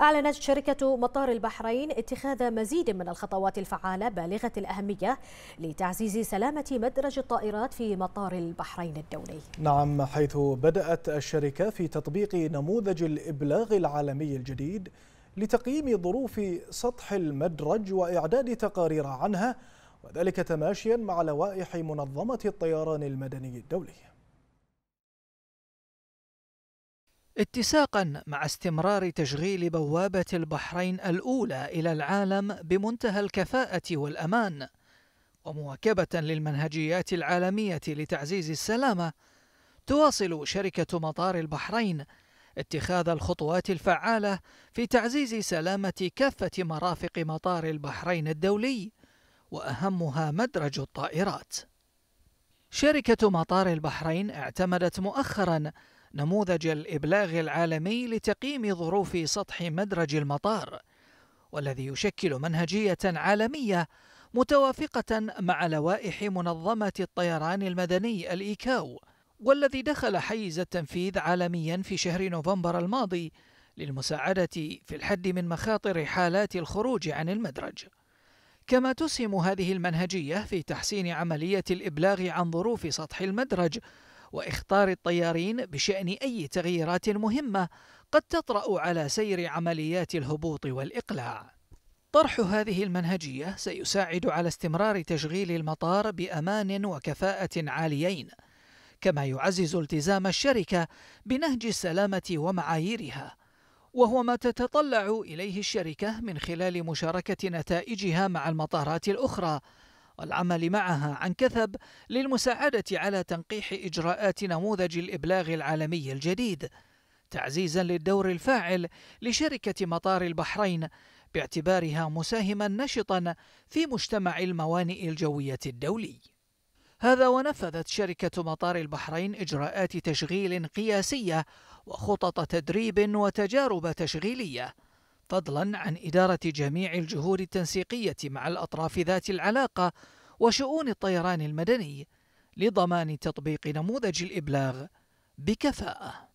أعلنت شركة مطار البحرين اتخاذ مزيد من الخطوات الفعالة بالغة الأهمية لتعزيز سلامة مدرج الطائرات في مطار البحرين الدولي نعم حيث بدأت الشركة في تطبيق نموذج الإبلاغ العالمي الجديد لتقييم ظروف سطح المدرج وإعداد تقارير عنها وذلك تماشيا مع لوائح منظمة الطيران المدني الدولي اتساقا مع استمرار تشغيل بوابة البحرين الأولى إلى العالم بمنتهى الكفاءة والأمان ومواكبة للمنهجيات العالمية لتعزيز السلامة تواصل شركة مطار البحرين اتخاذ الخطوات الفعالة في تعزيز سلامة كافة مرافق مطار البحرين الدولي وأهمها مدرج الطائرات شركة مطار البحرين اعتمدت مؤخراً نموذج الإبلاغ العالمي لتقييم ظروف سطح مدرج المطار والذي يشكل منهجية عالمية متوافقة مع لوائح منظمة الطيران المدني الإيكاو والذي دخل حيز التنفيذ عالميا في شهر نوفمبر الماضي للمساعدة في الحد من مخاطر حالات الخروج عن المدرج كما تسهم هذه المنهجية في تحسين عملية الإبلاغ عن ظروف سطح المدرج واخطار الطيارين بشان اي تغييرات مهمه قد تطرا على سير عمليات الهبوط والاقلاع طرح هذه المنهجيه سيساعد على استمرار تشغيل المطار بامان وكفاءه عاليين كما يعزز التزام الشركه بنهج السلامه ومعاييرها وهو ما تتطلع اليه الشركه من خلال مشاركه نتائجها مع المطارات الاخرى والعمل معها عن كثب للمساعدة على تنقيح إجراءات نموذج الإبلاغ العالمي الجديد تعزيزا للدور الفاعل لشركة مطار البحرين باعتبارها مساهما نشطا في مجتمع الموانئ الجوية الدولي. هذا ونفذت شركة مطار البحرين إجراءات تشغيل قياسية وخطط تدريب وتجارب تشغيلية فضلا عن إدارة جميع الجهود التنسيقية مع الأطراف ذات العلاقة وشؤون الطيران المدني لضمان تطبيق نموذج الإبلاغ بكفاءة